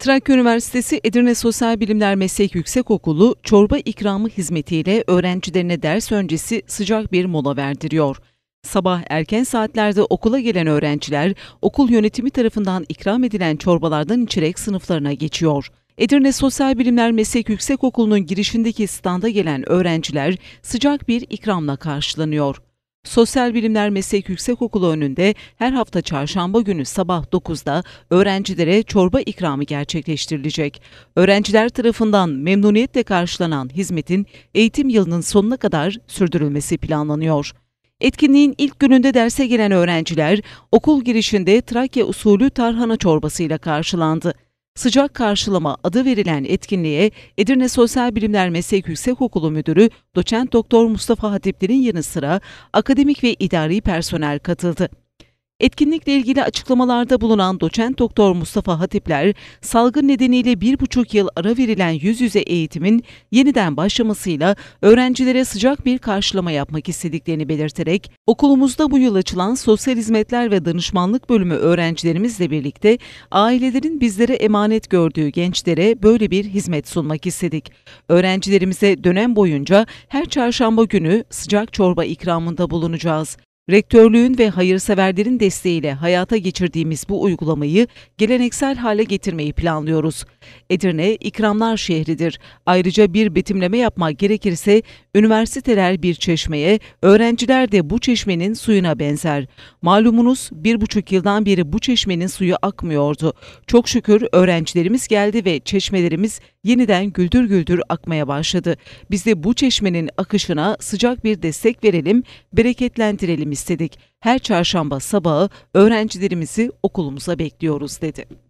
Trakya Üniversitesi Edirne Sosyal Bilimler Meslek Yüksekokulu çorba ikramı hizmetiyle öğrencilerine ders öncesi sıcak bir mola verdiriyor. Sabah erken saatlerde okula gelen öğrenciler okul yönetimi tarafından ikram edilen çorbalardan içerek sınıflarına geçiyor. Edirne Sosyal Bilimler Meslek Yüksekokulu'nun girişindeki standa gelen öğrenciler sıcak bir ikramla karşılanıyor. Sosyal Bilimler Meslek Yüksekokulu önünde her hafta çarşamba günü sabah 9'da öğrencilere çorba ikramı gerçekleştirilecek. Öğrenciler tarafından memnuniyetle karşılanan hizmetin eğitim yılının sonuna kadar sürdürülmesi planlanıyor. Etkinliğin ilk gününde derse giren öğrenciler okul girişinde Trakya usulü tarhana çorbasıyla karşılandı. Sıcak karşılama adı verilen etkinliğe Edirne Sosyal Bilimler Meslek Yüksekokulu Müdürü Doçent Doktor Mustafa Hatipler'in yanı sıra akademik ve idari personel katıldı. Etkinlikle ilgili açıklamalarda bulunan doçent doktor Mustafa Hatipler, salgın nedeniyle bir buçuk yıl ara verilen yüz yüze eğitimin yeniden başlamasıyla öğrencilere sıcak bir karşılama yapmak istediklerini belirterek, okulumuzda bu yıl açılan sosyal hizmetler ve danışmanlık bölümü öğrencilerimizle birlikte ailelerin bizlere emanet gördüğü gençlere böyle bir hizmet sunmak istedik. Öğrencilerimize dönem boyunca her çarşamba günü sıcak çorba ikramında bulunacağız. Rektörlüğün ve hayırseverlerin desteğiyle hayata geçirdiğimiz bu uygulamayı geleneksel hale getirmeyi planlıyoruz. Edirne ikramlar şehridir. Ayrıca bir betimleme yapmak gerekirse üniversiteler bir çeşmeye, öğrenciler de bu çeşmenin suyuna benzer. Malumunuz bir buçuk yıldan beri bu çeşmenin suyu akmıyordu. Çok şükür öğrencilerimiz geldi ve çeşmelerimiz yeniden güldür güldür akmaya başladı. Biz de bu çeşmenin akışına sıcak bir destek verelim, bereketlendirelim istedik. Her çarşamba sabahı öğrencilerimizi okulumuza bekliyoruz dedi.